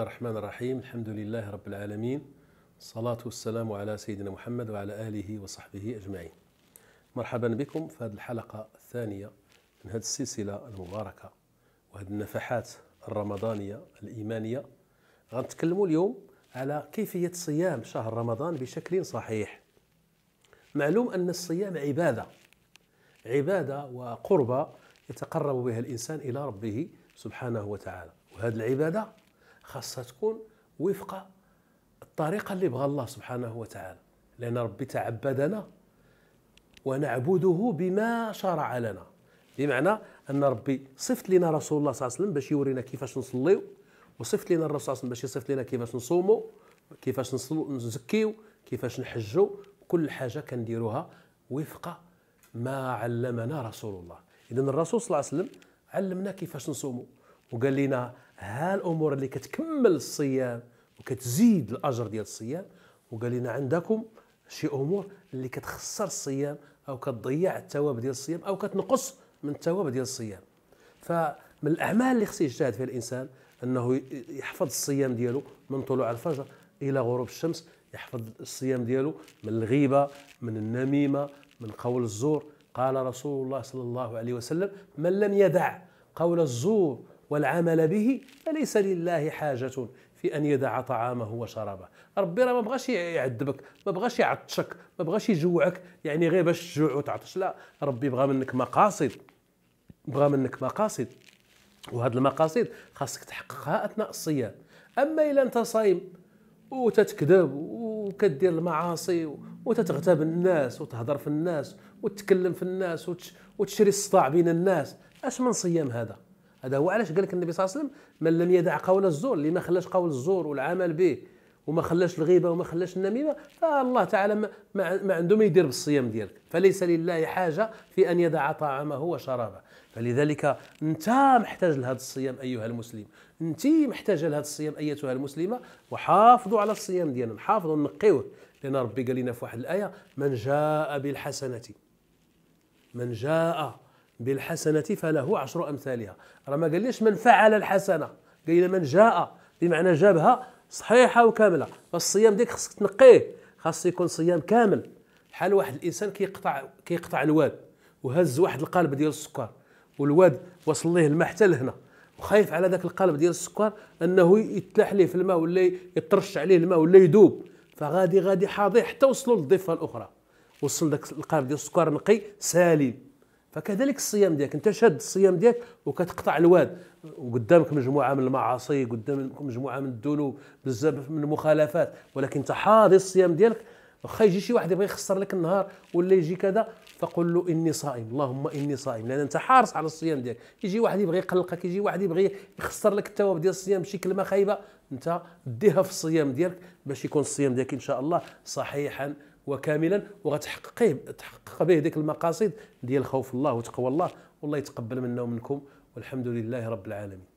الرحمن الرحيم الحمد لله رب العالمين الصلاة والسلام على سيدنا محمد وعلى آله وصحبه أجمعين مرحبا بكم في هذه الحلقة الثانية من هذه السلسلة المباركة وهذه النفحات الرمضانية الإيمانية غنتكلموا اليوم على كيفية صيام شهر رمضان بشكل صحيح معلوم أن الصيام عبادة عبادة وقربة يتقرب بها الإنسان إلى ربه سبحانه وتعالى وهذه العبادة خاصها تكون وفق الطريقة اللي بغى الله سبحانه وتعالى لأن ربي تعبدنا ونعبده بما شرع لنا بمعنى أن ربي صفت لنا رسول الله صلى الله عليه وسلم باش يورينا كيفاش نصليو وصفت لنا الرسول صلى الله عليه وسلم باش يصفت لنا كيفاش نصومو كيفاش نزكيو كيفاش نحجو كل حاجة كنديروها وفق ما علمنا رسول الله إذا الرسول صلى الله عليه وسلم علمنا كيفاش نصومو وقال لنا هالامور اللي كتكمل الصيام وكتزيد الاجر ديال الصيام وقال لنا عندكم شي امور اللي كتخسر الصيام او كتضيع الثواب ديال الصيام او كتنقص من الثواب ديال الصيام فمن الاعمال اللي خصو يجتهد فيها الانسان انه يحفظ الصيام ديالو من طلوع الفجر الى غروب الشمس يحفظ الصيام ديالو من الغيبه من النميمه من قول الزور قال رسول الله صلى الله عليه وسلم من لم يدع قول الزور والعمل به فليس لله حاجة في أن يدع طعامه وشرابه ربي راه ما بغاش يعذبك ما بغاش يعطشك ما بغاش يجوعك يعني غير باش تجوع وتعطش لا ربي بغى منك مقاصد بغى منك مقاصد وهذه المقاصد خاصك تحققها اثناء الصيام اما الا انت صايم وتتكذب وكدير المعاصي وتتغتاب الناس وتهضر في الناس وتتكلم في الناس وتشري الصداع بين الناس اش من صيام هذا هذا هو علاش قال لك النبي صلى الله عليه وسلم من لم يدع قول الزور اللي ما خلاش قول الزور والعمل به وما خلاش الغيبه وما خلاش النميمه فالله تعالى ما, ما عنده ما يدير بالصيام ديالك فليس لله حاجه في ان يدع طعامه وشرابه فلذلك انت محتاج لهذا الصيام ايها المسلم انت محتاجه لهذا الصيام ايتها المسلمه وحافظوا على الصيام ديالنا حافظوا نقيوه لان ربي قال لنا في واحد الايه من جاء بالحسنه من جاء بالحسنة فله عشر أمثالها راه ما قاليش من فعل الحسنة قال من جاء بمعنى جابها صحيحة وكاملة فالصيام ديك خاصك تنقيه خاص يكون صيام كامل بحال واحد الإنسان كيقطع كيقطع الواد وهز واحد القالب ديال السكر والواد وصل ليه الماء حتى لهنا وخايف على ذاك القالب ديال السكر انه يتلاح ليه في الماء ولا يترش عليه الماء ولا يذوب فغادي غادي حاضي حتى وصلوا للضفه الاخرى وصل ذاك القالب ديال السكر نقي سالم فكذلك الصيام ديالك انت شاد الصيام ديالك وكتقطع الواد وقدامك مجموعه من المعاصي قدامك مجموعه من الذنوب بزاف من المخالفات ولكن انت حاضر الصيام ديالك واخا يجي شي واحد يبغي يخسر لك النهار ولا يجي كذا فقل له اني صائم اللهم اني صائم لان انت حارس على الصيام ديالك يجي واحد يبغي يقلقك يجي واحد يبغي يخسر لك الثواب ديال الصيام بشي كلمه خايبه انت ديها في الصيام ديالك باش يكون الصيام ديالك ان شاء الله صحيحا وكاملا وغتحقق تحقق به ديك المقاصد ديال خوف الله وتقوى الله والله يتقبل منا ومنكم والحمد لله رب العالمين